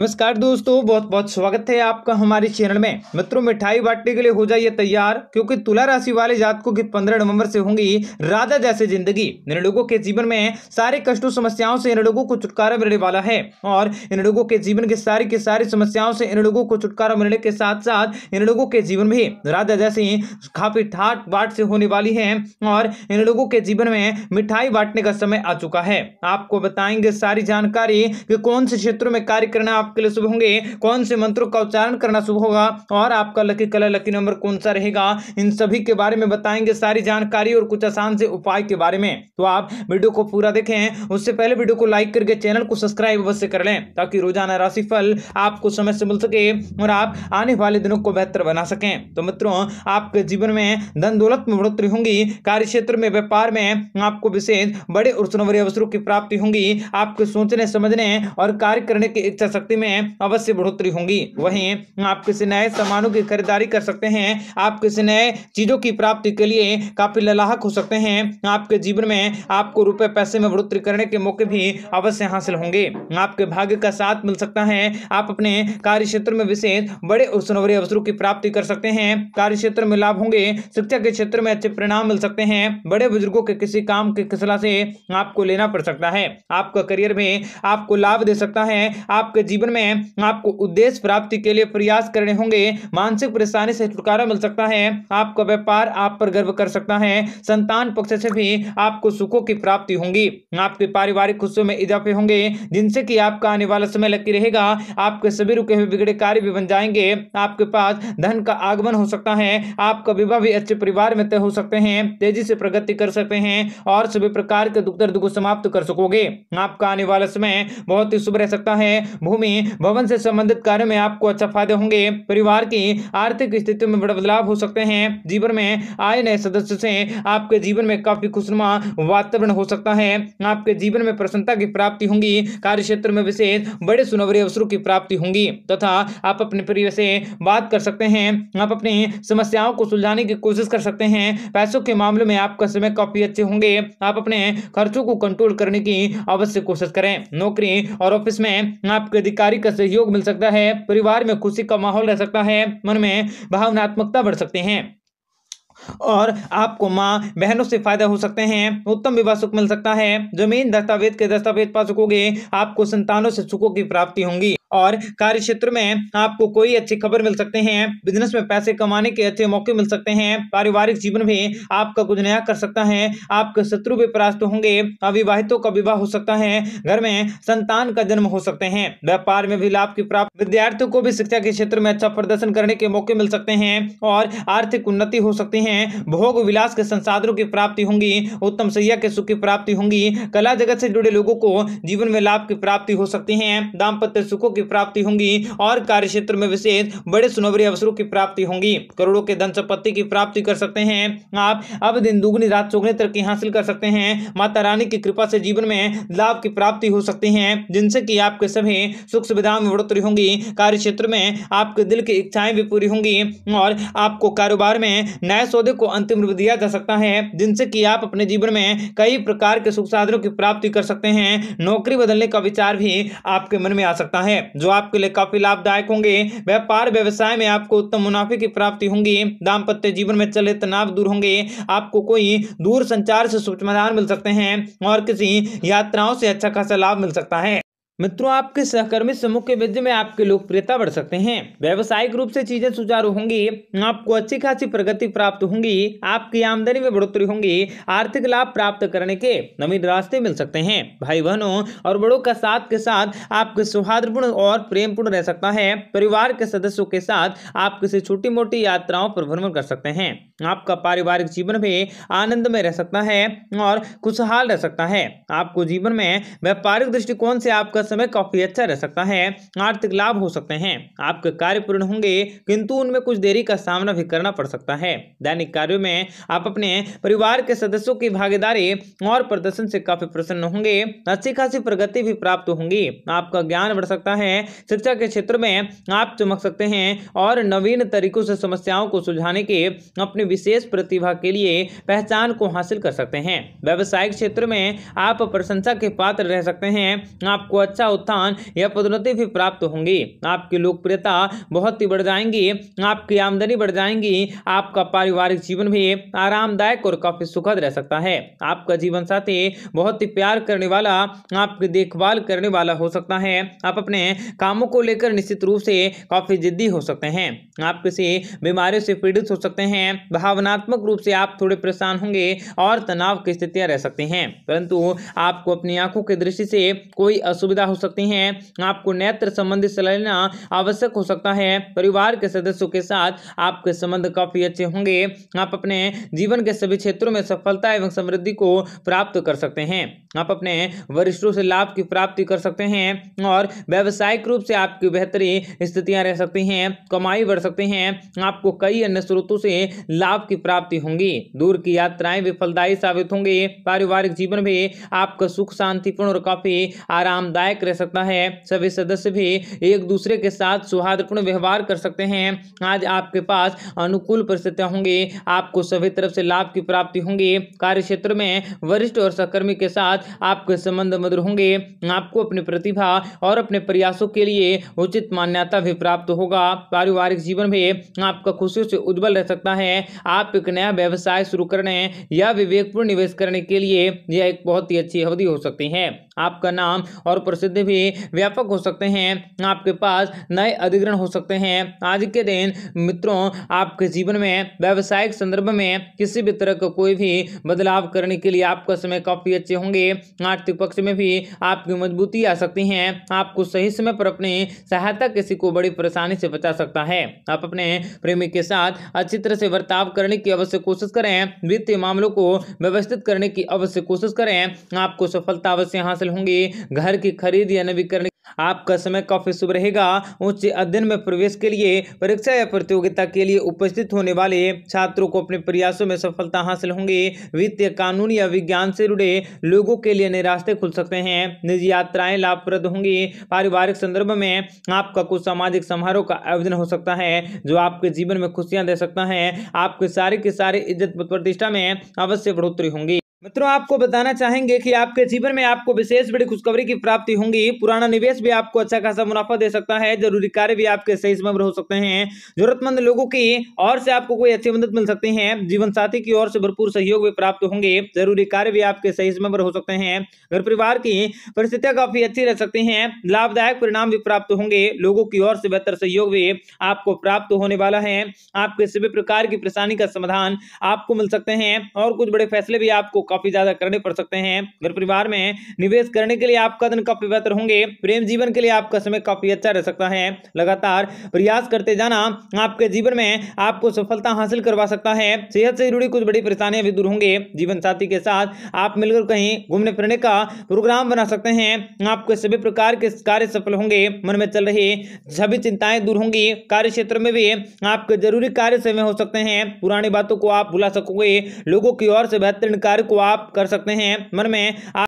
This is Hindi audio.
नमस्कार दोस्तों बहुत बहुत स्वागत है आपका हमारे चैनल में मित्रों मिठाई बांटने के लिए हो जाइए तैयार क्योंकि तुला राशि वाले जातकों की 15 नवंबर से होंगी राजा जैसे जिंदगी इन लोगों के जीवन में सारे कष्टों समस्याओं से इन लोगों को छुटकारा मिलने वाला है और इन लोगों के जीवन के सारी के सारी समस्याओं से इन लोगों को छुटकारा मिलने के साथ साथ इन लोगों के जीवन भी राजा जैसे काफी ठाट बाट से होने वाली है और इन लोगों के जीवन में मिठाई बांटने का समय आ चुका है आपको बताएंगे सारी जानकारी कि कौन से क्षेत्रों में कार्य करना आपके लिए शुभ होंगे कौन से मंत्रों का उच्चारण करना शुभ होगा और आपका लकी कलर लकी नंबर कौन सा रहेगा इन सभी के बारे में बताएंगे सारी जानकारी और कुछ आसान से उपाय के बारे में तो आप वीडियो को पूरा देखें उससे पहले वीडियो को लाइक करके चैनल को सब्सक्राइब अवश्य कर लें ताकि रोजाना राशिफल आपको समय से मिल सके और आप आने वाले दिनों को बेहतर बना सकें तो मित्रों आपके जीवन में धन दौलत में बढ़ोतरी होंगी कार्य क्षेत्र में व्यापार में आपको विशेष बड़े और सुनवरे अवसरों की प्राप्ति होंगी आपके सोचने समझने और कार्य करने की इच्छा शक्ति संपत्ति में अवश्य बढ़ोतरी होगी वहीं आप किसी नए सामानों की खरीदारी कर सकते हैं आप किसी नए चीजों की प्राप्ति के लिए काफी ललाहक हो सकते हैं आपके जीवन में आपको रुपए पैसे में बढ़ोतरी करने के मौके भी अवश्य हासिल होंगे आपके भाग्य का साथ मिल सकता है आप अपने कार्य क्षेत्र में विशेष बड़े और सुनहरे अवसरों की प्राप्ति कर सकते हैं कार्य क्षेत्र में लाभ होंगे शिक्षा के क्षेत्र में अच्छे परिणाम मिल सकते हैं बड़े बुजुर्गो के किसी काम के खिसला से आपको लेना पड़ सकता है आपका करियर में आपको लाभ दे सकता है आपके जीवन जीवन में आपको उद्देश्य प्राप्ति के लिए प्रयास करने होंगे मानसिक परेशानी से छुटकारा मिल सकता है आपका व्यापार आप पर गर्व कर सकता है संतान पक्ष से भी आपको सुखों की प्राप्ति होंगी आपके पारिवारिक खुशियों में इजाफे होंगे जिनसे की आपका आने वाला समय लकी रहेगा आपके सभी रुके हुए बिगड़े कार्य भी बन जाएंगे आपके पास धन का आगमन हो सकता है आपका विवाह भी अच्छे परिवार में तय हो सकते हैं तेजी से प्रगति कर सकते हैं और सभी प्रकार के दुख दर्द को समाप्त कर सकोगे आपका आने वाला समय बहुत ही शुभ रह सकता है भूमि में भवन से संबंधित कार्य में आपको अच्छा फायदे होंगे परिवार की आर्थिक स्थिति में बड़ा बदलाव हो सकते हैं जीवन में आए नए सदस्य से आपके जीवन में काफी खुशनुमा वातावरण हो सकता है आपके जीवन में प्रसन्नता की प्राप्ति होंगी कार्य क्षेत्र में विशेष बड़े सुनवरे अवसरों की प्राप्ति होंगी तथा आप अपने परिवार से बात कर सकते हैं आप अपनी समस्याओं को सुलझाने की कोशिश कर सकते हैं पैसों के मामले में आपका समय काफी अच्छे होंगे आप अपने खर्चों को कंट्रोल करने की अवश्य कोशिश करें नौकरी और ऑफिस में आपके अधिकार कार्य का सहयोग मिल सकता है परिवार में खुशी का माहौल रह सकता है मन में भावनात्मकता बढ़ सकते हैं और आपको माँ बहनों से फायदा हो सकते हैं उत्तम विवाह सुख मिल सकता है जमीन दस्तावेज के दस्तावेज पा सकोगे आपको संतानों से सुखों की प्राप्ति होंगी और कार्य क्षेत्र में आपको कोई अच्छी खबर मिल सकते हैं बिजनेस में पैसे कमाने के अच्छे मौके मिल सकते हैं पारिवारिक जीवन भी आपका कुछ नया कर सकता है आपके शत्रु भी परास्त होंगे अविवाहितों का विवाह हो सकता है घर में संतान का जन्म हो सकते हैं व्यापार में भी लाभ की प्राप्त विद्यार्थियों को भी शिक्षा के क्षेत्र में अच्छा प्रदर्शन करने के मौके मिल सकते हैं और आर्थिक उन्नति हो सकती है हैं भोग विलास के संसाधनों की प्राप्ति होंगी उत्तम सैया के सुख की प्राप्ति होंगी कला जगत से जुड़े लोगों को जीवन में लाभ की प्राप्ति हो सकती है दाम्पत्य सुखों की प्राप्ति होंगी और कार्य क्षेत्र में विशेष बड़े सुनवरी अवसरों की प्राप्ति होंगी करोड़ों के धन संपत्ति की प्राप्ति कर सकते हैं आप अब दिन दुगनी रात चौगनी तरक्की हासिल कर सकते हैं माता रानी की कृपा से जीवन में लाभ की प्राप्ति हो सकती है जिनसे कि आपके सभी सुख सुविधाओं में बढ़ोतरी होंगी कार्य क्षेत्र में आपके दिल की इच्छाएं भी पूरी होंगी और आपको कारोबार में नए पौधे को अंतिम रूप दिया जा सकता है जिनसे कि आप अपने जीवन में कई प्रकार के सुख साधनों की प्राप्ति कर सकते हैं नौकरी बदलने का विचार भी आपके मन में आ सकता है जो आपके लिए काफी लाभदायक होंगे व्यापार व्यवसाय में आपको उत्तम मुनाफे की प्राप्ति होंगी दाम्पत्य जीवन में चले तनाव दूर होंगे आपको कोई दूर संचार से समाधान मिल सकते हैं और किसी यात्राओं से अच्छा खासा लाभ मिल सकता है मित्रों आपके सहकर्मी समूह के विद्य में आपकी लोकप्रियता बढ़ सकते हैं व्यवसायिक रूप से चीजें सुचारू होंगी आपको अच्छी खासी प्रगति प्राप्त होंगी आपकी आमदनी में बढ़ोतरी होंगी आर्थिक लाभ प्राप्त करने के नवीन रास्ते मिल सकते हैं भाई बहनों और बड़ों का साथ के साथ आपके सौहार्दपूर्ण और प्रेमपूर्ण रह सकता है परिवार के सदस्यों के साथ आप किसी छोटी मोटी यात्राओं पर भ्रमण कर सकते हैं आपका पारिवारिक जीवन भी आनंद में रह सकता है और खुशहाल रह सकता है आपको जीवन में व्यापारिक दृष्टिकोण से आपका का समय काफ़ी अच्छा रह सकता है आर्थिक लाभ हो सकते हैं आपके कार्य पूर्ण होंगे किंतु उनमें कुछ देरी का सामना भी करना पड़ सकता है दैनिक कार्यो में आप अपने परिवार के सदस्यों की भागीदारी और प्रदर्शन से काफ़ी प्रसन्न होंगे अच्छी खासी प्रगति भी प्राप्त होंगी आपका ज्ञान बढ़ सकता है शिक्षा के क्षेत्र में आप चमक सकते हैं और नवीन तरीकों से समस्याओं को सुलझाने के अपनी विशेष प्रतिभा के लिए पहचान को हासिल कर सकते हैं व्यवसायिक क्षेत्र में आप प्रशंसा के पात्र रह सकते हैं आपको अच्छा उत्थान या पदोन्नति भी प्राप्त होंगी आपकी लोकप्रियता बहुत ही बढ़ जाएंगी आपकी आमदनी बढ़ जाएंगी आपका पारिवारिक जीवन भी आरामदायक और काफी सुखद रह सकता है आपका जीवन साथी बहुत ही प्यार करने वाला आपकी देखभाल करने वाला हो सकता है आप अपने कामों को लेकर निश्चित रूप से काफी जिद्दी हो सकते हैं आप किसी बीमारियों से पीड़ित हो सकते हैं भावनात्मक रूप से आप थोड़े परेशान होंगे और तनाव की स्थितियां रह सकती हैं परंतु आपको अपनी आंखों की दृष्टि से कोई असुविधा पैदा हो सकती है आपको नेत्र संबंधी सलाह लेना आवश्यक हो सकता है परिवार के सदस्यों के साथ आपके संबंध काफी अच्छे होंगे आप अपने जीवन के सभी क्षेत्रों में सफलता एवं समृद्धि को प्राप्त कर सकते हैं आप अपने वरिष्ठों से लाभ की प्राप्ति कर सकते हैं और व्यावसायिक रूप से आपकी बेहतरीन स्थितियां रह सकती हैं कमाई बढ़ सकती हैं आपको कई अन्य स्रोतों से लाभ की प्राप्ति होंगी दूर की यात्राएं विफलदायी साबित होंगी पारिवारिक जीवन भी आपका सुख शांतिपूर्ण और काफी आरामदायक लायक रह सकता है सभी सदस्य भी एक दूसरे के साथ सौहार्दपूर्ण व्यवहार कर सकते हैं आज आपके पास अनुकूल परिस्थितियां होंगी आपको सभी तरफ से लाभ की प्राप्ति होंगी कार्य क्षेत्र में वरिष्ठ और सहकर्मी के साथ आपके संबंध मधुर होंगे आपको अपनी प्रतिभा और अपने प्रयासों के लिए उचित मान्यता भी प्राप्त होगा पारिवारिक जीवन में आपका खुशियों से उज्जवल रह सकता है आप एक नया व्यवसाय शुरू करने या विवेकपूर्ण निवेश करने के लिए यह एक बहुत ही अच्छी अवधि हो सकती है आपका नाम और प्रसिद्धि भी व्यापक हो सकते हैं आपके पास नए अधिग्रहण हो सकते हैं आज के दिन मित्रों आपके जीवन में व्यवसायिक संदर्भ में किसी भी तरह का कोई भी बदलाव करने के लिए आपका समय काफ़ी अच्छे होंगे आर्थिक पक्ष में भी आपकी मजबूती आ सकती है आपको सही समय पर अपनी सहायता किसी को बड़ी परेशानी से बचा सकता है आप अपने प्रेमी के साथ अच्छी तरह से बर्ताव करने की अवश्य कोशिश करें वित्तीय मामलों को व्यवस्थित करने की अवश्य कोशिश करें आपको सफलता अवश्य हासिल हासिल होंगे घर की खरीद या नवीकरण आपका समय काफी शुभ रहेगा उच्च अध्ययन में प्रवेश के लिए परीक्षा या प्रतियोगिता के लिए उपस्थित होने वाले छात्रों को अपने प्रयासों में सफलता हासिल होंगे वित्तीय कानून या विज्ञान से जुड़े लोगों के लिए नए रास्ते खुल सकते हैं निजी यात्राएं लाभप्रद होंगी पारिवारिक संदर्भ में आपका कुछ सामाजिक समारोह का आयोजन हो सकता है जो आपके जीवन में खुशियां दे सकता है आपके सारे के सारे इज्जत प्रतिष्ठा में अवश्य बढ़ोतरी होंगी मित्रों आपको बताना चाहेंगे कि आपके जीवन में आपको विशेष बड़ी खुशखबरी की प्राप्ति होंगी पुराना निवेश भी आपको अच्छा खासा मुनाफा दे सकता है जरूरी कार्य भी आपके सही समय पर हो सकते हैं जरूरतमंद लोगों की और से आपको कोई अच्छी मदद मिल सकती है जीवन साथी की ओर से भरपूर सहयोग भी प्राप्त होंगे जरूरी कार्य भी आपके सही समय पर हो सकते हैं घर परिवार की परिस्थितियां काफी अच्छी रह सकती है लाभदायक परिणाम भी प्राप्त होंगे लोगों की ओर से बेहतर सहयोग भी आपको प्राप्त होने वाला है आपके सभी प्रकार की परेशानी का समाधान आपको मिल सकते हैं और कुछ बड़े फैसले भी आपको काफी ज्यादा करने पड़ सकते हैं घर परिवार में निवेश करने के लिए आपका दिन काफी बेहतर होंगे प्रेम जीवन के लिए आपका समय काफी अच्छा रह सकता है लगातार प्रयास करते जाना आपके जीवन में आपको सफलता हासिल करवा सकता है सेहत से जुड़ी कुछ बड़ी परेशानियां भी दूर होंगे जीवन साथी के साथ आप मिलकर कहीं घूमने फिरने का प्रोग्राम बना सकते हैं आपके सभी प्रकार के कार्य सफल होंगे मन में चल रही सभी चिंताएं दूर होंगी कार्य क्षेत्र में भी आपके जरूरी कार्य समय हो सकते हैं पुरानी बातों को आप भुला सकोगे लोगों की ओर से बेहतरीन कार्य को आप कर सकते हैं मन में